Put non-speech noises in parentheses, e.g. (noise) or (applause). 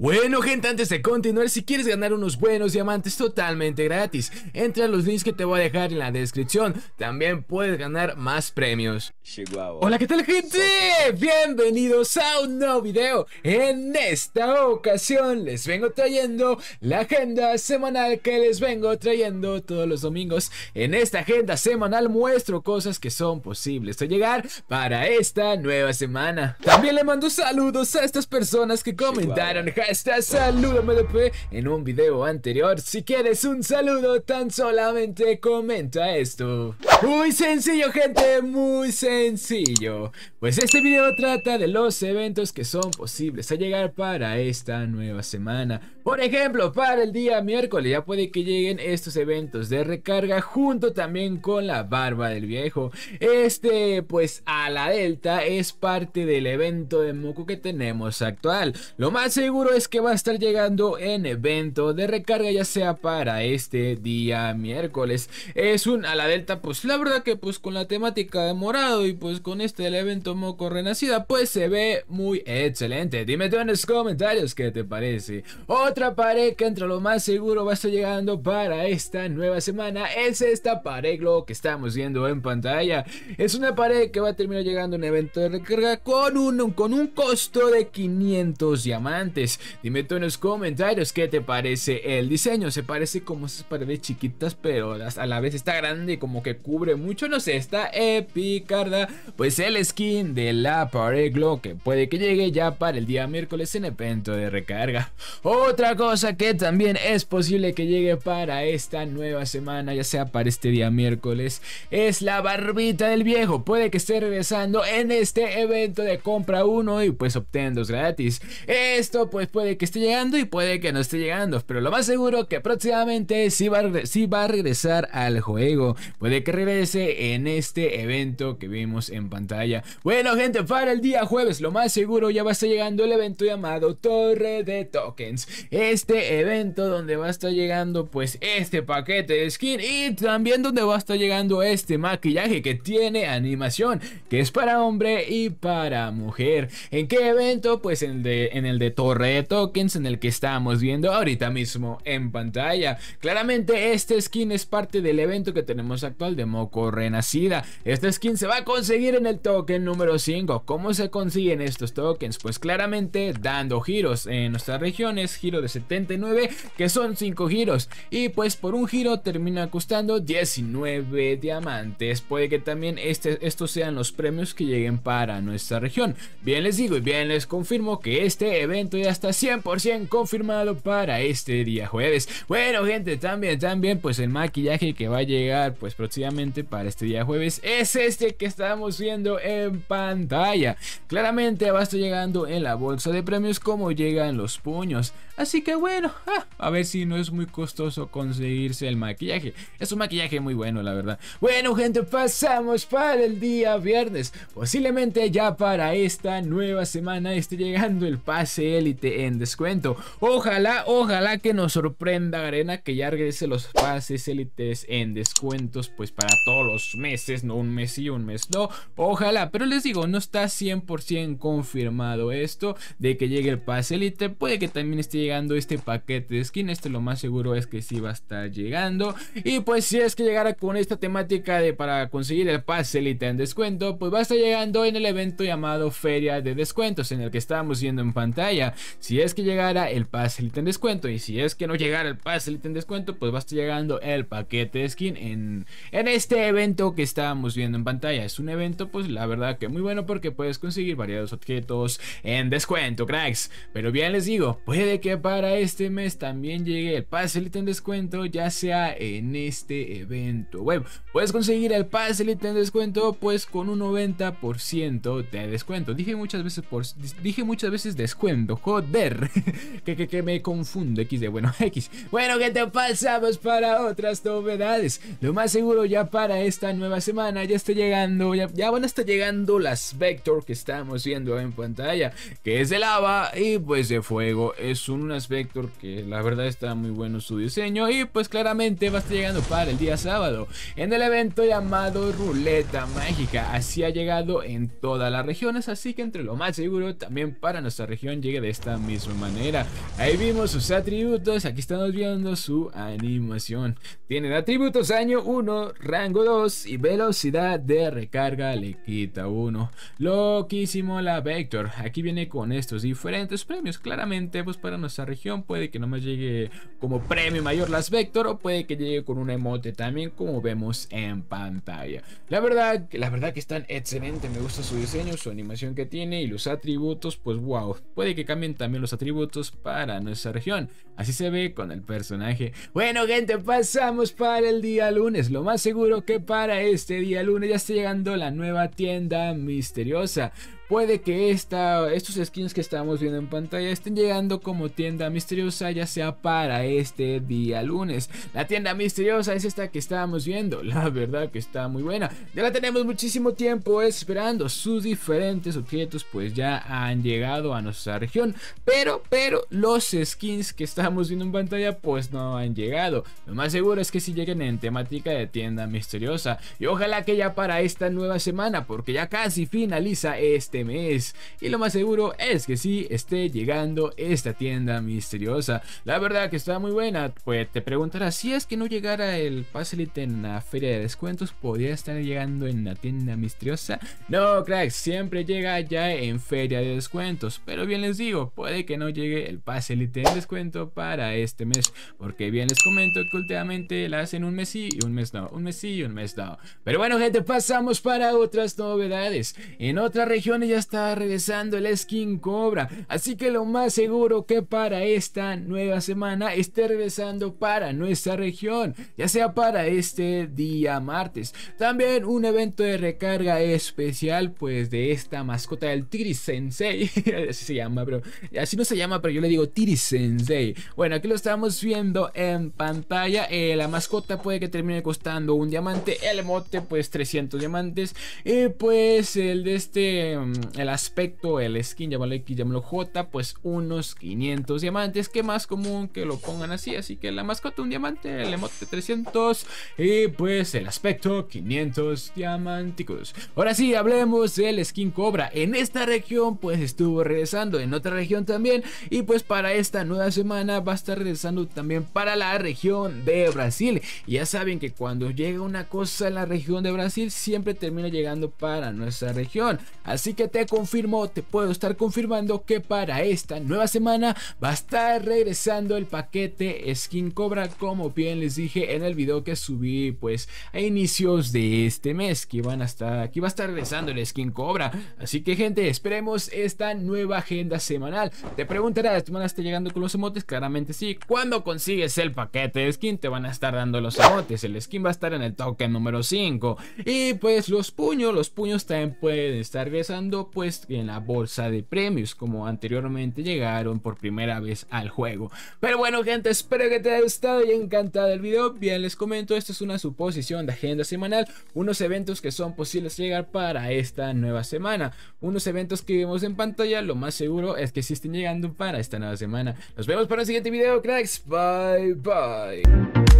Bueno gente, antes de continuar, si quieres ganar unos buenos diamantes totalmente gratis, entra a los links que te voy a dejar en la descripción, también puedes ganar más premios. Hola, ¿qué tal gente? Bienvenidos a un nuevo video. En esta ocasión les vengo trayendo la agenda semanal que les vengo trayendo todos los domingos. En esta agenda semanal muestro cosas que son posibles de llegar para esta nueva semana. También le mando saludos a estas personas que comentaron está Saludo en un video anterior. Si quieres un saludo, tan solamente comenta esto. Muy sencillo, gente, muy sencillo. Pues este video trata de los eventos que son posibles a llegar para esta nueva semana. Por ejemplo, para el día miércoles ya puede que lleguen estos eventos de recarga junto también con la barba del viejo. Este, pues a la delta es parte del evento de Moco que tenemos actual. Lo más seguro es que va a estar llegando en evento de recarga ya sea para este día miércoles. Es un a la delta pues la verdad que pues con la temática de morado y pues con este El evento moco renacida pues se ve muy excelente. Dime tú en los comentarios qué te parece. Otra pared que entre lo más seguro va a estar llegando para esta nueva semana es esta pared lo que estamos viendo en pantalla. Es una pared que va a terminar llegando en evento de recarga con un, con un costo de 500 diamantes. Dime tú en los comentarios qué te parece el diseño. Se parece como esas paredes chiquitas, pero a la vez está grande y como que cubre mucho. No sé, está epicarda. Pues el skin de la pared Glow que puede que llegue ya para el día miércoles en evento de recarga. Otra cosa que también es posible que llegue para esta nueva semana, ya sea para este día miércoles, es la barbita del viejo. Puede que esté regresando en este evento de compra 1. y pues obtén gratis. Esto pues puede que esté llegando y puede que no esté llegando, pero lo más seguro que próximamente sí va, a regresar al juego. Puede que regrese en este evento que vimos en pantalla. Bueno, gente, para el día jueves, lo más seguro ya va a estar llegando el evento llamado Torre de Tokens. Este evento donde va a estar llegando pues este paquete de skin y también donde va a estar llegando este maquillaje que tiene animación, que es para hombre y para mujer. ¿En qué evento? Pues en el de, en el de Torre tokens en el que estamos viendo ahorita mismo en pantalla. Claramente este skin es parte del evento que tenemos actual de Moco Renacida. Este skin se va a conseguir en el token número 5. ¿Cómo se consiguen estos tokens? Pues claramente dando giros en nuestra región es giro de 79 que son 5 giros y pues por un giro termina costando 19 diamantes. Puede que también este, estos sean los premios que lleguen para nuestra región. Bien les digo y bien les confirmo que este evento ya está 100% confirmado para este día jueves. Bueno, gente, también, también, pues el maquillaje que va a llegar, pues próximamente para este día jueves es este que estamos viendo en pantalla. Claramente va a estar llegando en la bolsa de premios como llegan los puños. Así que bueno, ah, a ver si no es muy costoso conseguirse el maquillaje. Es un maquillaje muy bueno, la verdad. Bueno, gente, pasamos para el día viernes. Posiblemente ya para esta nueva semana esté llegando el pase élite descuento. Ojalá, ojalá que nos sorprenda arena que ya regrese los pases élites en descuentos, pues para todos los meses, no un mes y un mes no. Ojalá, pero les digo, no está 100% confirmado esto de que llegue el pase élite. Puede que también esté llegando este paquete de skin. Este lo más seguro es que sí va a estar llegando. Y pues si es que llegara con esta temática de para conseguir el pase élite en descuento, pues va a estar llegando en el evento llamado Feria de Descuentos, en el que estábamos viendo en pantalla. Si es que llegara el pase Elite en descuento y si es que no llegara el pase Elite en descuento, pues va a estar llegando el paquete de skin en, en este evento que estamos viendo en pantalla. Es un evento, pues la verdad que muy bueno porque puedes conseguir variados objetos en descuento, cracks. Pero bien les digo, puede que para este mes también llegue el pase Elite en descuento, ya sea en este evento web. Puedes conseguir el pase Elite en descuento, pues con un 90% de descuento. Dije muchas veces dije muchas veces descuento, joder. (laughs) que, me confundo, X de bueno, (laughs) X. Bueno, te pasamos para otras novedades. Lo más seguro ya para esta nueva semana ya está llegando, ya, van a estar llegando las Vector que estamos viendo en pantalla, que es de lava y pues de fuego. Es un Vector que la verdad está muy bueno su diseño y pues claramente va a estar llegando para el día sábado en el evento llamado Ruleta Mágica. Así ha llegado en todas las regiones, así que entre lo más seguro también para nuestra región llegue de esta manera misma manera. Ahí vimos sus atributos, aquí estamos viendo su animación. Tienen atributos año 1, rango 2 y velocidad de recarga le quita 1. Loquísimo la Vector, aquí viene con estos diferentes premios. Claramente pues para nuestra región puede que nomás llegue como premio mayor las Vector o puede que llegue con un emote también como vemos en pantalla. La verdad, la verdad que están excelente me gusta su diseño, su animación que tiene y los atributos pues wow. Puede que cambien también los atributos para nuestra región. Así se ve con el personaje. Bueno, gente, pasamos para el día lunes. Lo más seguro que para este día lunes ya está llegando la nueva tienda misteriosa puede que estos skins que estamos viendo en pantalla estén llegando como tienda misteriosa ya sea para este día lunes. La tienda misteriosa es esta que estábamos viendo, (laughs) la verdad que está muy buena. Ya la tenemos muchísimo tiempo esperando, sus diferentes objetos pues ya han llegado a nuestra región, pero, pero los skins que estamos viendo en pantalla pues no han llegado. Lo más seguro es que si lleguen en temática de tienda misteriosa y ojalá que ya para esta nueva semana porque ya casi finaliza este este mes. Y lo más seguro es que si esté llegando esta tienda misteriosa. La verdad que está muy buena. Pues te preguntarás, si es que no llegara el paselite en la feria de descuentos, ¿podría estar llegando en la tienda misteriosa? No, crack, siempre llega ya en feria de descuentos. Pero bien les digo, puede que no llegue el paselite en descuento para este mes. Porque bien les comento que últimamente la hacen un mes sí y un mes no. Un mes sí y un mes no. Pero bueno, gente, pasamos para otras novedades. En otras regiones ya está regresando el skin Cobra. Así que lo más seguro que para esta nueva semana esté regresando para nuestra región, ya sea para este día martes. También un evento de recarga especial, pues de esta mascota del Tiri (laughs) así se llama, pero así no se llama, pero yo le digo Tiri Bueno, aquí lo estamos viendo en pantalla. Eh, la mascota puede que termine costando un diamante, el emote, pues 300 diamantes. Y pues el de este mm, Mm, el aspecto, el skin, llámalo X, llámalo J, pues unos 500 diamantes, que más común que lo pongan así, así que la mascota un diamante, el emote 300 y pues el aspecto 500 diamánticos Ahora sí, hablemos del skin Cobra. En esta región pues estuvo regresando, en otra región también y pues para esta nueva semana va a estar regresando también para la región de Brasil. Ya saben que cuando llega una cosa en la región de Brasil siempre termina llegando para nuestra región. Así que te confirmo, te puedo estar confirmando que para esta nueva semana va a estar regresando el paquete Skin Cobra, como bien les dije en el video que subí pues a inicios de este mes, que van a estar, aquí va a estar regresando el Skin Cobra. Así que gente, esperemos esta nueva agenda semanal. Te preguntarás, van a estar llegando con los emotes? Claramente sí. Cuando consigues el paquete de skin, te van a estar dando los emotes. El skin va a estar en el token número 5. Y pues los puños, los puños también pueden estar regresando pues en la bolsa de premios como anteriormente llegaron por primera vez al juego. Pero bueno gente, espero que te haya gustado y encantado el video. Bien, les comento, esto es una suposición de agenda semanal, unos eventos que son posibles llegar para esta nueva semana. Unos eventos que vemos en pantalla, lo más seguro es que sí estén llegando para esta nueva semana. Nos vemos para el siguiente video, cracks. Bye, bye.